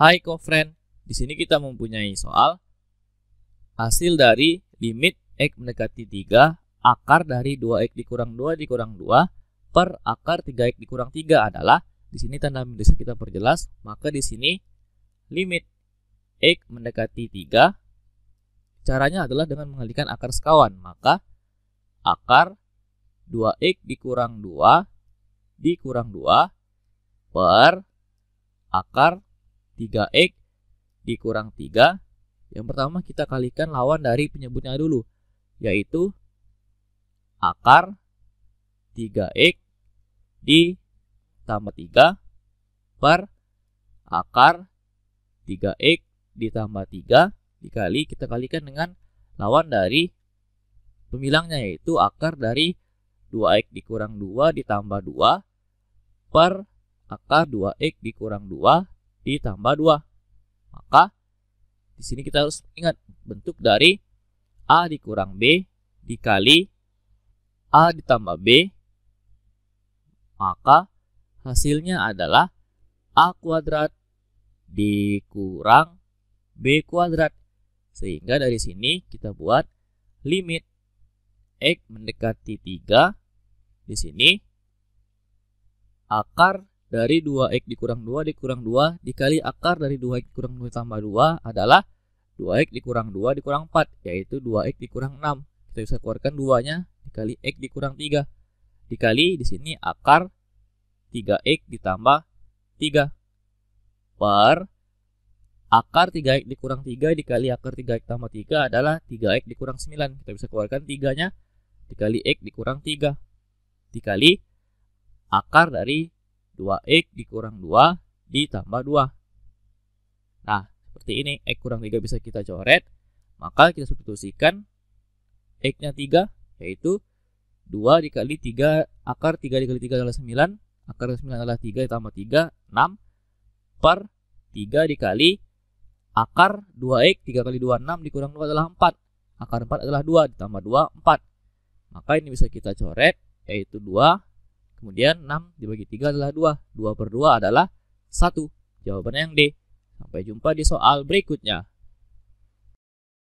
Hai co-friend, di sini kita mempunyai soal hasil dari limit x mendekati 3 akar dari 2x dikurang 2 dikurang 2 per akar 3x dikurang 3 adalah di sini tanda minusnya kita perjelas, maka di sini limit x mendekati 3 caranya adalah dengan mengalihkan akar sekawan, maka akar 2x dikurang 2 dikurang 2 per akar 3 3x dikurang 3. Yang pertama kita kalikan lawan dari penyebutnya dulu, yaitu akar 3x ditambah 3 per akar 3x ditambah 3 dikali kita kalikan dengan lawan dari pemilangnya yaitu akar dari 2x dikurang 2 ditambah 2 per akar 2x dikurang 2 ditambah 2. Maka di sini kita harus ingat bentuk dari A dikurang B dikali A ditambah B. Maka hasilnya adalah A kuadrat dikurang B kuadrat. Sehingga dari sini kita buat limit X mendekati 3. Di sini akar dari 2x dikurang 2 dikurang 2 dikali akar dari 2x dikurang 2 tambah 2 adalah 2x dikurang 2 dikurang 4 yaitu 2x dikurang 6 kita bisa keluarkan 2 nya dikali x dikurang 3 dikali di sini akar 3x ditambah 3 per akar 3x dikurang 3 dikali akar 3x tambah 3 adalah 3x dikurang 9 kita bisa keluarkan 3 nya dikali x dikurang 3 dikali akar dari 2x dikurang 2 ditambah 2. Nah, seperti ini. X kurang 3 bisa kita coret. Maka kita substitusikan X-nya 3, yaitu 2 dikali 3, akar 3 dikali 3 adalah 9. Akar 9 adalah 3 ditambah 3, 6. Per 3 dikali akar 2X, 3 kali 2, 6 dikurang 2 adalah 4. Akar 4 adalah 2, ditambah 2, 4. Maka ini bisa kita coret, yaitu 2 Kemudian 6 dibagi 3 adalah 2. 2 per 2 adalah 1. Jawabannya yang D. Sampai jumpa di soal berikutnya.